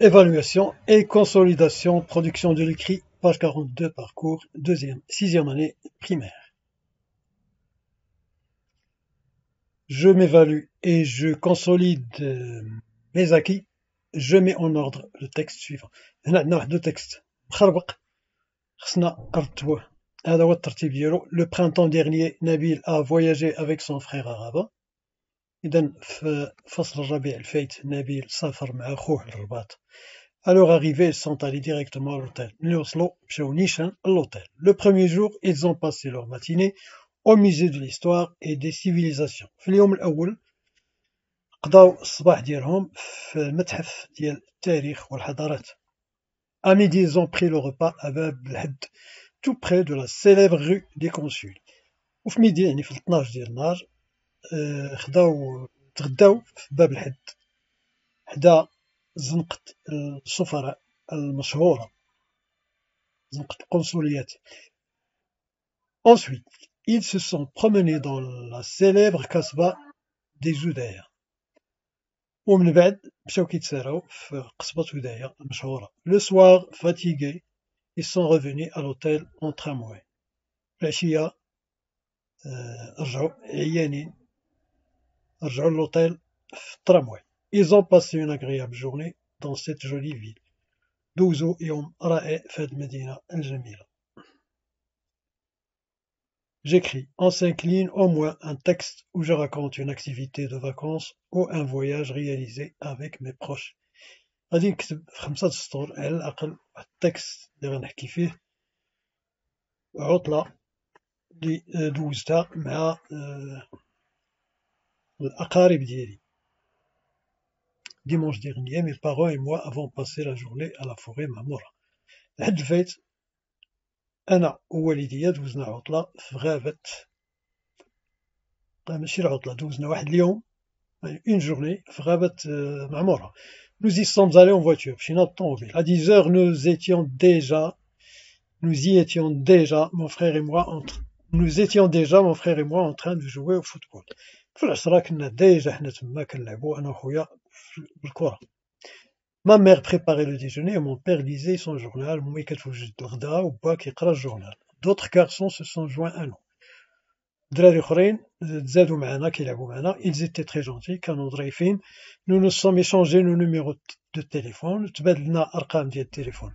Évaluation et consolidation production de l'écrit, page 42, Parcours deuxième, sixième année primaire. Je m'évalue et je consolide euh, mes acquis. Je mets en ordre le texte suivant. Il y Le printemps dernier, Nabil a voyagé avec son frère arabe. اذا في فصل الربيع الفايت نبيل سافر مع اخوه rabat. Alors arrivés, ils sont allés directement à l'hôtel. sont chez à l'hôtel. Le premier jour, ils ont passé leur matinée au musée de l'histoire et des civilisations. Fliom l'Aoul, Kdao Sbah Dirham, Fmethef Dial Terich des Hadarat. À midi, ils ont pris le repas à Had, tout près de la célèbre rue des consuls. Ouf midi, Nifl Tnaj Dial Naj, Ensuite, ils se sont promenés dans la célèbre Kasba des Zoudaïa. Le soir, fatigués, ils sont revenus à l'hôtel en tramway. La chia, euh, l'hôtel, tramway. Ils ont passé une agréable journée dans cette jolie ville. J'écris en la lignes J'écris, on s'incline au moins un texte où je raconte une activité de vacances ou un voyage réalisé avec mes proches. الأقارب ديالي dimanche dernier mes parents et moi avons passé la journée à la forêt Mamora. لحد الفايت أنا ووالديا دوزنا عطلة في غابة ماشي العطلة دوزنا واحد اليوم une journée في غابة nous y sommes allés en voiture notre بالطوموبيل à 10 heures nous étions déjà nous y étions déjà mon frère et moi entre nous étions déjà, mon frère et moi, en train de jouer au football. Cela sera qu'on a déjà nettement que l'abou enrouya le coran. Ma mère préparait le déjeuner et mon père lisait son journal. Moi, je touchais d'ordre à ou pas qui crache journal. D'autres garçons se sont joints à nous. D'ailleurs, les Zedoumana qui l'aboumana, ils étaient très gentils. Quand on drivait, nous nous sommes échangés nos numéros de téléphone. Tu vas de l'ina arquant des téléphones.